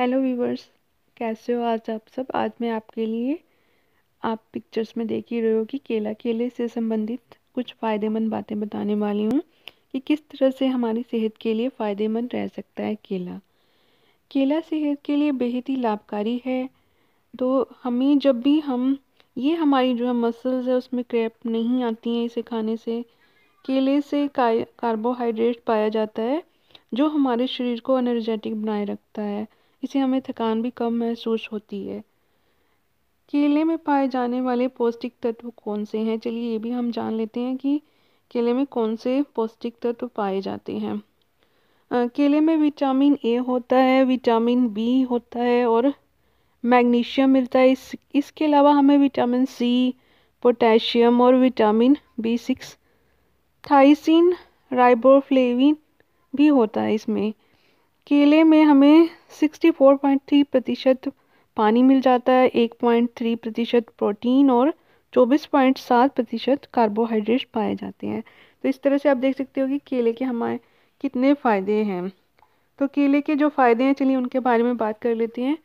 hello viewers कैसे हो आज आप सब आज मैं आपके लिए आप पिक्चर्स में देख ही रहे हो कि केला केले से संबंधित कुछ फ़ायदेमंद बातें बताने वाली हूँ कि किस तरह से हमारी सेहत के लिए फ़ायदेमंद रह सकता है केला केला सेहत के लिए बेहद ही लाभकारी है तो हमें जब भी हम ये हमारी जो है मसल्स है उसमें क्रैप नहीं आती हैं इसे खाने से केले से कार्बोहाइड्रेट पाया जाता है जो हमारे शरीर को एनर्जेटिक बनाए रखता है इससे हमें थकान भी कम महसूस होती है केले में पाए जाने वाले पौष्टिक तत्व कौन से हैं चलिए ये भी हम जान लेते हैं कि केले में कौन से पौष्टिक तत्व पाए जाते हैं आ, केले में विटामिन ए होता है विटामिन बी होता है और मैग्नीशियम मिलता है इस इसके अलावा हमें विटामिन सी पोटेशियम और vitamin B six thiamine riboflavin भी होता है इसमें केले में हमें 64.3 प्रतिशत पानी मिल जाता है 1.3 प्रतिशत प्रोटीन और 24.7 प्रतिशत कार्बोहाइड्रेट पाए जाते हैं तो इस तरह से आप देख सकते हो कि केले के हमारे कितने फ़ायदे हैं तो केले के जो फ़ायदे हैं चलिए उनके बारे में बात कर लेते हैं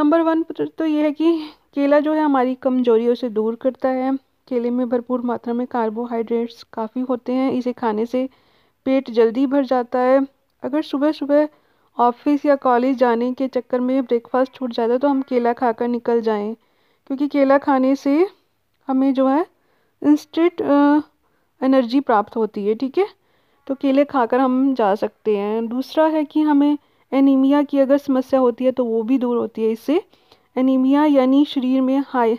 नंबर वन तो ये है कि केला जो है हमारी कमजोरियों से दूर करता है केले में भरपूर मात्रा में कार्बोहाइड्रेट्स काफ़ी होते हैं इसे खाने से पेट जल्दी भर जाता है अगर सुबह सुबह ऑफिस या कॉलेज जाने के चक्कर में ब्रेकफास्ट छूट जाता है तो हम केला खाकर निकल जाएं क्योंकि केला खाने से हमें जो है इंस्टेंट एनर्जी प्राप्त होती है ठीक है तो केले खाकर हम जा सकते हैं दूसरा है कि हमें एनीमिया की अगर समस्या होती है तो वो भी दूर होती है इससे एनीमिया यानी शरीर में हाई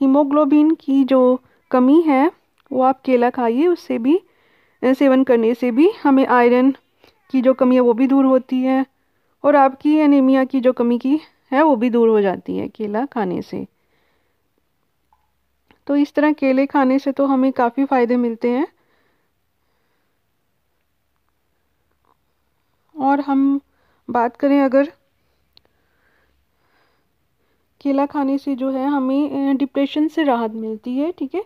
हीमोग्लोबिन की जो कमी है वो आप केला खाइए उससे भी सेवन करने से भी हमें आयरन की जो कमी है वो भी दूर होती है और आपकी एनीमिया की जो कमी की है वो भी दूर हो जाती है केला खाने से तो इस तरह केले खाने से तो हमें काफ़ी फ़ायदे मिलते हैं और हम बात करें अगर केला खाने से जो है हमें डिप्रेशन से राहत मिलती है ठीक है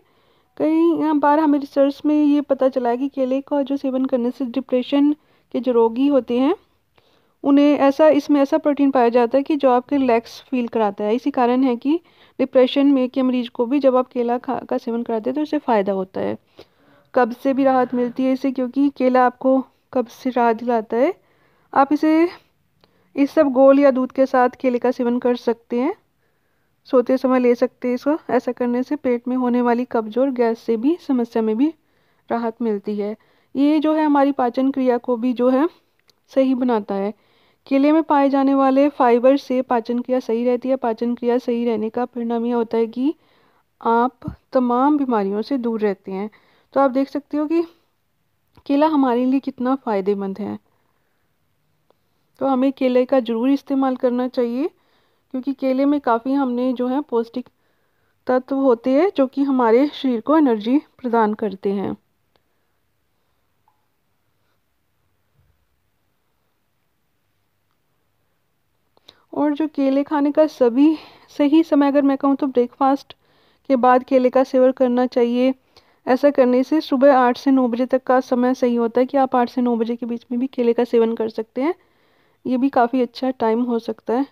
कई बार हमें रिसर्च में ये पता चला है कि केले का जो सेवन करने से डिप्रेशन के जो रोगी होते हैं उन्हें ऐसा इसमें ऐसा प्रोटीन पाया जाता है कि जो आपके लेग्स फील कराता है इसी कारण है कि डिप्रेशन में के मरीज को भी जब आप केला खा का सेवन कराते हैं तो इससे फ़ायदा होता है कब्ज से भी राहत मिलती है इसे क्योंकि केला आपको कब्ज से राहत दिलाता है आप इसे इस सब गोल या दूध के साथ केले का सेवन कर सकते हैं सोते समय ले सकते हैं इसको ऐसा करने से पेट में होने वाली कब्ज और गैस से भी समस्या में भी राहत मिलती है ये जो है हमारी पाचन क्रिया को भी जो है सही बनाता है केले में पाए जाने वाले फाइबर से पाचन क्रिया सही रहती है पाचन क्रिया सही रहने का परिणाम यह होता है कि आप तमाम बीमारियों से दूर रहते हैं तो आप देख सकते हो कि केला हमारे लिए कितना फ़ायदेमंद है तो हमें केले का ज़रूर इस्तेमाल करना चाहिए क्योंकि केले में काफ़ी हमने जो है पौष्टिक तत्व होते हैं जो कि हमारे शरीर को एनर्जी प्रदान करते हैं और जो केले खाने का सभी सही समय अगर मैं कहूँ तो ब्रेकफास्ट के बाद केले का सेवन करना चाहिए ऐसा करने से सुबह आठ से नौ बजे तक का समय सही होता है कि आप आठ से नौ बजे के बीच में भी केले का सेवन कर सकते हैं ये भी काफ़ी अच्छा टाइम हो सकता है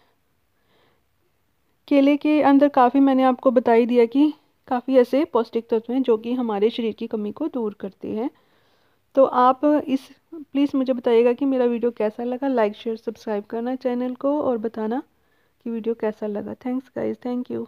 केले के अंदर काफ़ी मैंने आपको बता ही दिया कि काफ़ी ऐसे पौष्टिक तत्व हैं जो कि हमारे शरीर की कमी को दूर करते हैं तो आप इस प्लीज़ मुझे बताइएगा कि मेरा वीडियो कैसा लगा लाइक शेयर सब्सक्राइब करना चैनल को और बताना कि वीडियो कैसा लगा थैंक्स गाइज थैंक यू